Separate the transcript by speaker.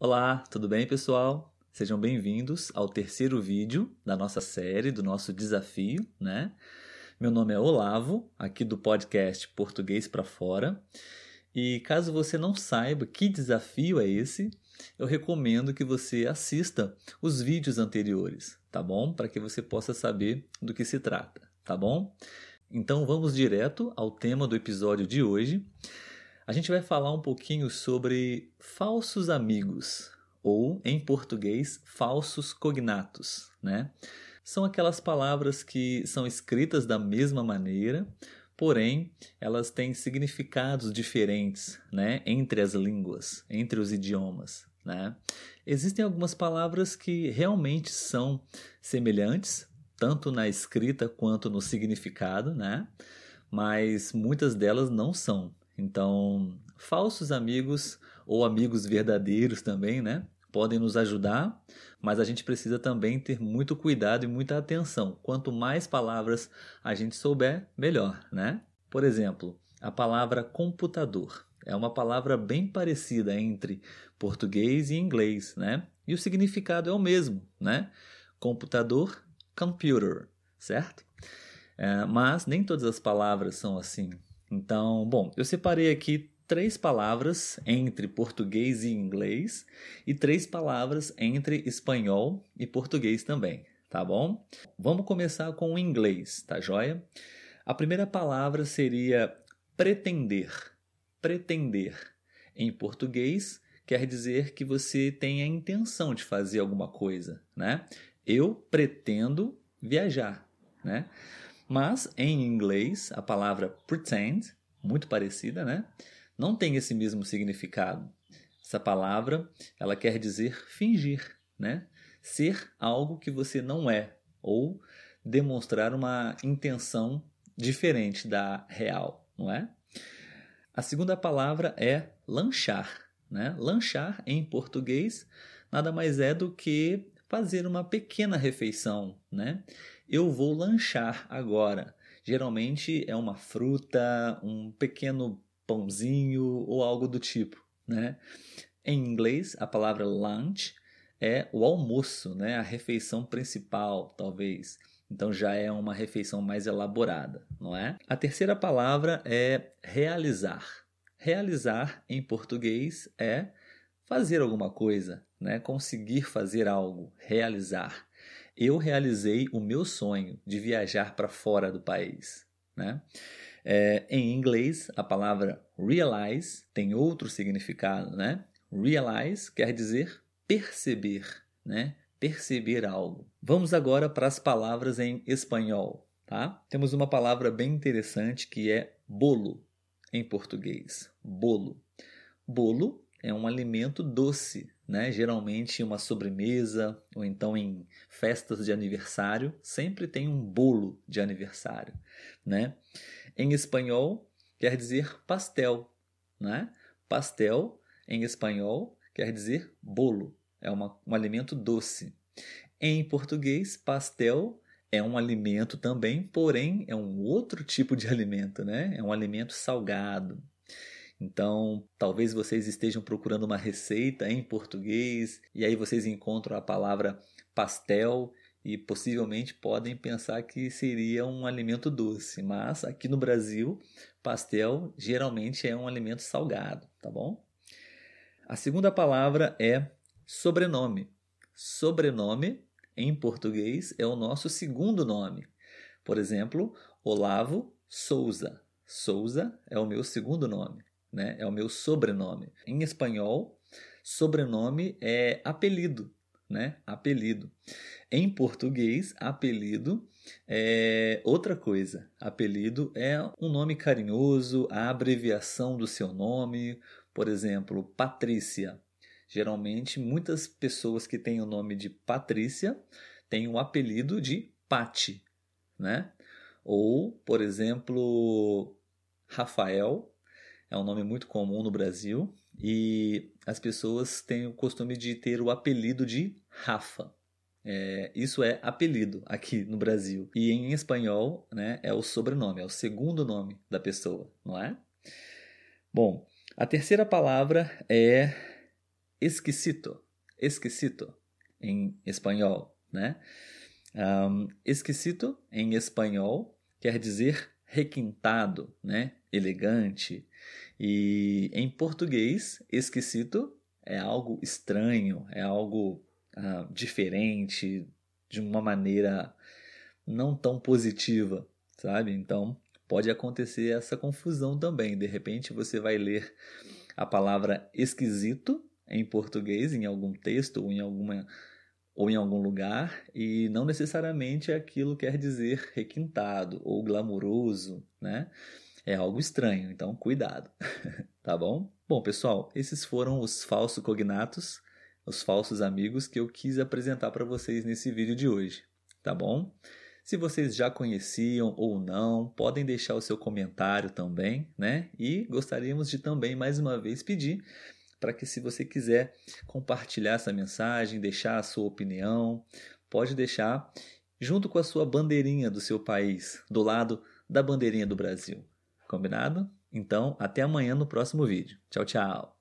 Speaker 1: Olá, tudo bem pessoal? Sejam bem-vindos ao terceiro vídeo da nossa série, do nosso desafio, né? Meu nome é Olavo, aqui do podcast Português para Fora. E caso você não saiba que desafio é esse, eu recomendo que você assista os vídeos anteriores, tá bom? Para que você possa saber do que se trata, tá bom? Então vamos direto ao tema do episódio de hoje, a gente vai falar um pouquinho sobre falsos amigos, ou em português, falsos cognatos, né? São aquelas palavras que são escritas da mesma maneira, porém elas têm significados diferentes, né, entre as línguas, entre os idiomas, né? Existem algumas palavras que realmente são semelhantes, tanto na escrita quanto no significado, né? Mas muitas delas não são. Então, falsos amigos ou amigos verdadeiros também, né? Podem nos ajudar, mas a gente precisa também ter muito cuidado e muita atenção. Quanto mais palavras a gente souber, melhor, né? Por exemplo, a palavra computador é uma palavra bem parecida entre português e inglês, né? E o significado é o mesmo, né? Computador, computer, certo? É, mas nem todas as palavras são assim. Então, bom, eu separei aqui três palavras entre português e inglês e três palavras entre espanhol e português também, tá bom? Vamos começar com o inglês, tá joia? A primeira palavra seria pretender. Pretender. Em português, quer dizer que você tem a intenção de fazer alguma coisa, né? Eu pretendo viajar, né? Mas em inglês, a palavra pretend, muito parecida, né? Não tem esse mesmo significado. Essa palavra, ela quer dizer fingir, né? Ser algo que você não é ou demonstrar uma intenção diferente da real, não é? A segunda palavra é lanchar, né? Lanchar em português nada mais é do que fazer uma pequena refeição, né? Eu vou lanchar agora. Geralmente é uma fruta, um pequeno pãozinho ou algo do tipo, né? Em inglês, a palavra lunch é o almoço, né? A refeição principal, talvez. Então já é uma refeição mais elaborada, não é? A terceira palavra é realizar. Realizar em português é fazer alguma coisa, né? conseguir fazer algo, realizar. Eu realizei o meu sonho de viajar para fora do país. Né? É, em inglês, a palavra realize tem outro significado. Né? Realize quer dizer perceber, né? perceber algo. Vamos agora para as palavras em espanhol. Tá? Temos uma palavra bem interessante que é bolo em português. Bolo. Bolo é um alimento doce, né? Geralmente uma sobremesa ou então em festas de aniversário, sempre tem um bolo de aniversário, né? Em espanhol quer dizer pastel, né? Pastel em espanhol quer dizer bolo, é uma, um alimento doce. Em português, pastel é um alimento também, porém é um outro tipo de alimento, né? É um alimento salgado, então, talvez vocês estejam procurando uma receita em português e aí vocês encontram a palavra pastel e possivelmente podem pensar que seria um alimento doce, mas aqui no Brasil, pastel geralmente é um alimento salgado, tá bom? A segunda palavra é sobrenome. Sobrenome em português é o nosso segundo nome. Por exemplo, Olavo Souza. Souza é o meu segundo nome né? É o meu sobrenome. Em espanhol, sobrenome é apelido, né? Apelido. Em português, apelido é outra coisa. Apelido é um nome carinhoso, a abreviação do seu nome, por exemplo, Patrícia. Geralmente, muitas pessoas que têm o nome de Patrícia têm o apelido de Pati, né? Ou, por exemplo, Rafael é um nome muito comum no Brasil e as pessoas têm o costume de ter o apelido de Rafa. É, isso é apelido aqui no Brasil. E em espanhol né, é o sobrenome, é o segundo nome da pessoa, não é? Bom, a terceira palavra é esquisito. Esquisito em espanhol, né? Um, esquisito em espanhol quer dizer requintado, né? elegante. E em português, esquisito é algo estranho, é algo uh, diferente, de uma maneira não tão positiva, sabe? Então pode acontecer essa confusão também. De repente você vai ler a palavra esquisito em português, em algum texto ou em alguma ou em algum lugar, e não necessariamente é aquilo quer dizer requintado ou glamouroso, né? é algo estranho, então cuidado, tá bom? Bom, pessoal, esses foram os falsos cognatos, os falsos amigos que eu quis apresentar para vocês nesse vídeo de hoje, tá bom? Se vocês já conheciam ou não, podem deixar o seu comentário também, né? E gostaríamos de também mais uma vez pedir para que se você quiser compartilhar essa mensagem, deixar a sua opinião, pode deixar junto com a sua bandeirinha do seu país, do lado da bandeirinha do Brasil. Combinado? Então, até amanhã no próximo vídeo. Tchau, tchau!